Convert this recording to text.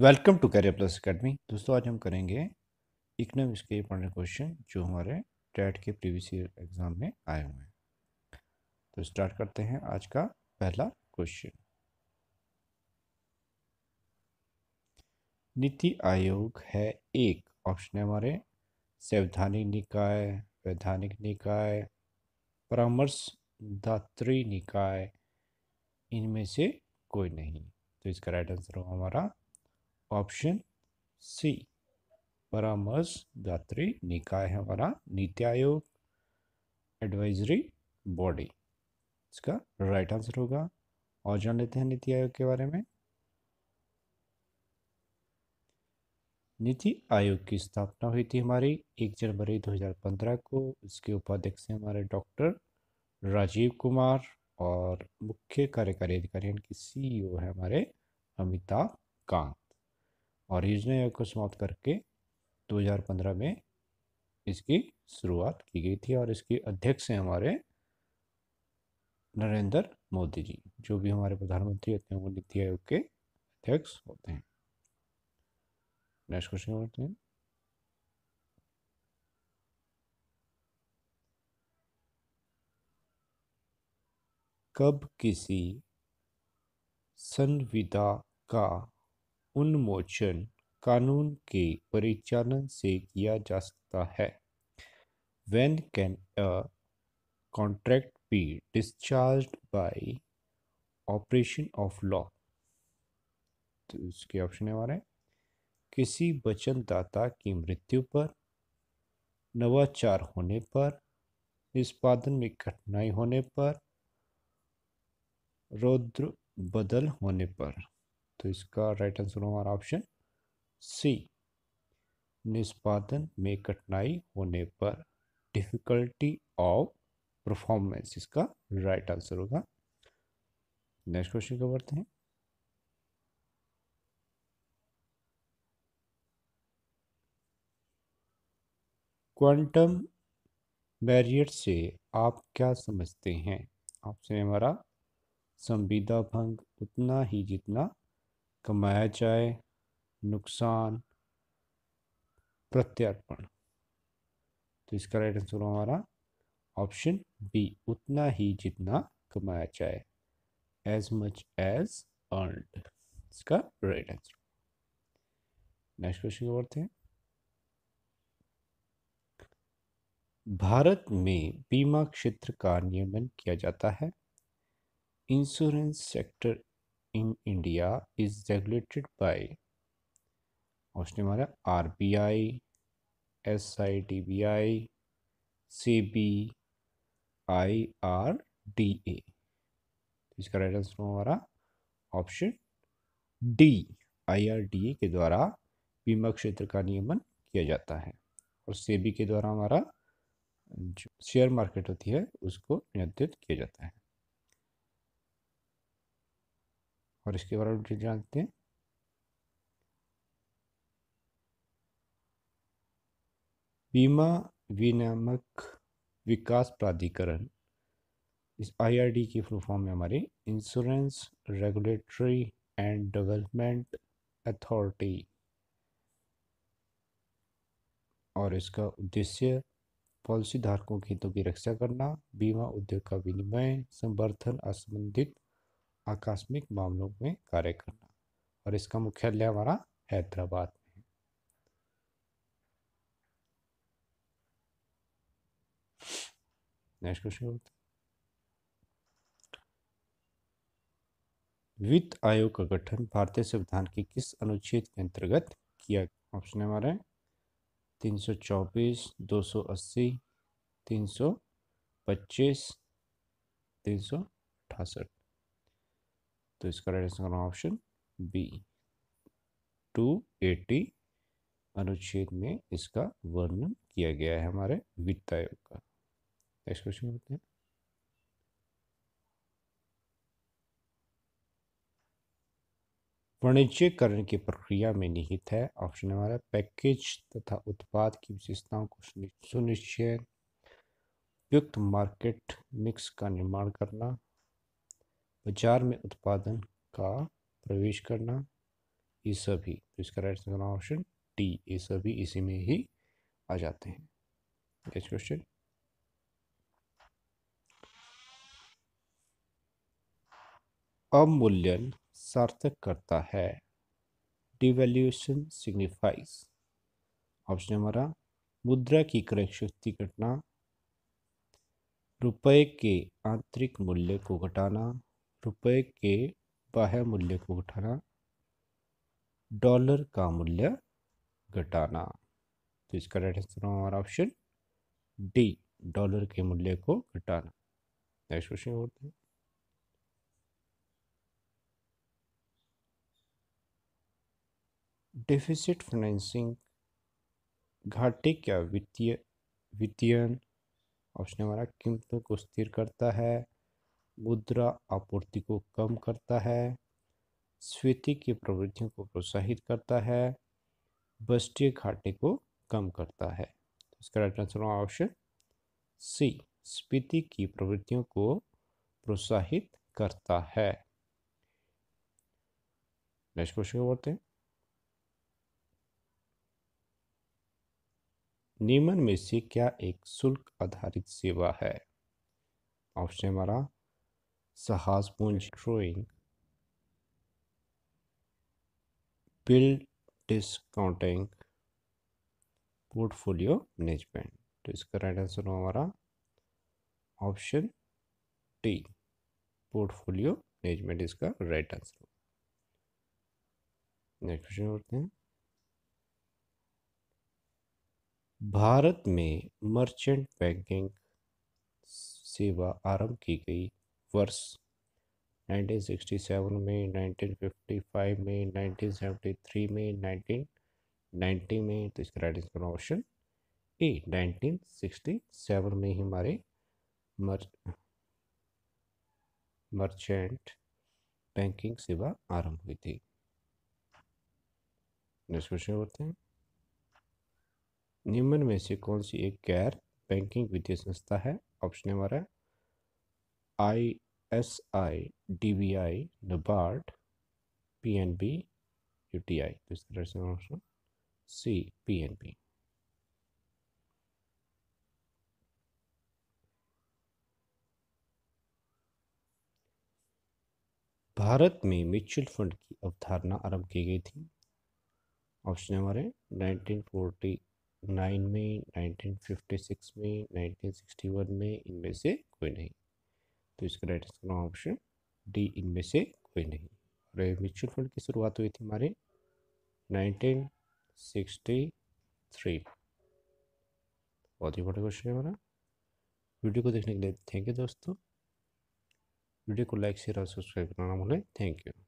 welcome to Career Plus Academy दोस्तों आज हम करेंगे इकोनॉमिक्स के पढ़ने क्वेश्चन जो हमारे टेट के प्रीवियस ईयर एग्जाम में आए हुए हैं तो स्टार्ट करते हैं आज का पहला क्वेश्चन नीति आयोग है एक ऑप्शन है हमारे संवैधानिक निकाय वैधानिक निकाय परामर्श दात्री निकाय इनमें से कोई नहीं तो इसका राइट आंसर होगा हमारा ऑप्शन सी परामर्श दात्री निकाय है हमारा नीति आयोग एडवाइजरी बॉडी इसका राइट आंसर होगा और जान लेते हैं नीति आयोग के बारे में नीति आयोग की स्थापना हुई थी हमारी एक जनवरी 2015 को इसके उपाध्यक्ष हैं हमारे डॉक्टर राजीव कुमार और मुख्य कार्यकारी अधिकारी इनके सीईओ है हमारे अमिताभ कांत और योजना आयोग को समाप्त करके 2015 में इसकी शुरुआत की गई थी और इसके अध्यक्ष हैं हमारे नरेंद्र मोदी जी जो भी हमारे प्रधानमंत्री होते हैं वो नीति आयोग के अध्यक्ष होते हैं नेक्स्ट क्वेश्चन करते हैं कब किसी संविदा का उन्मोचन कानून के परिचालन से किया जा सकता है when can a contract be discharge by operation of law तो इसके ऑप्शन हमारे किसी वचनदाता की मृत्यु पर नवाचार होने पर निष्पादन में कठिनाई होने पर रौद्र बदल होने पर तो इसका राइट आंसर हमारा ऑप्शन सी निष्पादन में कठिनाई होने पर डिफिकल्टी ऑफ परफॉर्मेंस इसका राइट आंसर होगा नेक्स्ट क्वेश्चन को बढ़ते हैं क्वांटम बैरियर से आप क्या समझते हैं आपसे हमारा संविदा भंग उतना ही जितना कमाया जाए नुकसान प्रत्यर्पण तो इसका राइट आंसर होगा हमारा ऑप्शन बी उतना ही जितना कमाया जाए एज मच एज अर्नड इसका राइट आंसर नेक्स्ट क्वेश्चन की बढ़ते हैं भारत में बीमा क्षेत्र का नियमन किया जाता है insurance sector in India is regulated by option तो हमारा R B I S I T B I C B I R D A इसका राइट आंसर हमारा option D I R D A के द्वारा बीमा क्षेत्र का नियमन किया जाता है और सेबी के द्वारा हमारा जो शेयर मार्केट होती है उसको नियंत्रित किया जाता है और इसके में डिटेल जानते हैं बीमा विनियामक विकास प्राधिकरण इस आईआरडी की फुल फॉर्म है हमारे insurance regulatory and development authority और इसका उद्देश्य पॉलिसी धारकों के हितों की रक्षा करना बीमा उद्योग का विनिमय समर्थन और संबंधित आकस्मिक मामलों में कार्य करना और इसका मुख्यालय हमारा हैदराबाद में नेक्स्ट क्वेश्चन वित्त आयोग का गठन भारतीय संविधान के किस अनुच्छेद के अंतर्गत किया ऑप्शन हमारे तीन सौ चौबीस दो सौ अस्सी तीन सौ पच्चीस तीन सौ अठासठ तो इसका राइट आंसर होगा ऑप्शन बी टू एटी अनुच्छेद में इसका वर्णन किया गया है हमारे वित्त आयोग का नेक्स्ट क्वेश्चन करते हैं वाणिज्यकरण की प्रक्रिया में निहित है ऑप्शन हमारा पैकेज तथा उत्पाद की विशेषताओं को सुनिश्चित उपयुक्त मार्केट मिक्स का निर्माण करना बाजार में उत्पादन का प्रवेश करना ये सभी तो इसका राइट आंसर ऑप्शन डी ये सभी इसी में ही आ जाते हैं नेक्स्ट क्वेश्चन अवमूल्यन सार्थक करता है डिवेल्यूशन सिग्निफाइज ऑप्शन हमारा मुद्रा की क्रय शक्ति घटना रुपए के आंतरिक मूल्य को घटाना रुपए के बाह्य मूल्य को घटाना डॉलर का मूल्य घटाना तो इसका राइट आंसर होगा हमारा ऑप्शन डी डॉलर के मूल्य को घटाना नेक्स्ट क्वेश्चन होते हैं डेफिसिट फाइनेंसिंग घाटे क्या वित्तीय वित्तीय ऑप्शन हमारा कीमतों को स्थिर करता है मुद्रा आपूर्ति को कम करता है स्वीति की प्रवृत्तियों को प्रोत्साहित करता है बस्टीय घाटे को कम करता है तो इसका राइट आंसर होगा ऑप्शन सी स्पीति की प्रवृत्तियों को प्रोत्साहित करता है नेक्स्ट क्वेश्चन बोलते हैं निम्न में से क्या एक शुल्क आधारित सेवा है ऑप्शन हमारा Sahas Bonjoin bill discounting portfolio management तो इसका राइट आंसर हो हमारा ऑप्शन टी पोर्टफोलियो मैनेजमेंट इसका राइट आंसर होगा नेक्स्ट क्वेश्चन करते हैं भारत में मर्चेंट बैंकिंग सेवा आरंभ की गई वर्ष 1967 में 1955 में 1973 में 1990 में तो इसका राइट आंसर ऑप्शन ए 1967 में ही हमारे मर, मर्चेंट बैंकिंग सेवा आरंभ हुई थी नेक्स्ट क्वेश्चन होते हैं निम्न में से कौन सी एक गैर बैंकिंग वित्तीय संस्था है ऑप्शन हमारा I S I D V I NABARD T I तो इस तरह से option C P N B Bharat में म्यूचुअल फंड की अवधारणा आरंभ की गई थी ऑप्शन हमारे 1949 में 1956 में 1961 में इनमें से कोई नहीं तो इसका राइट आंसर होगा ऑप्शन डी इनमें से कोई नहीं और म्यूचुअल फंड की शुरुआत हुई थी हमारे नाइनटीन सिक्सटी थ्री बहुत ही बड़ा क्वेश्चन है हमारा वीडियो को देखने के लिए थैंक यू दोस्तों वीडियो को लाइक शेयर और सब्सक्राइब करना ना भूलें थैंक यू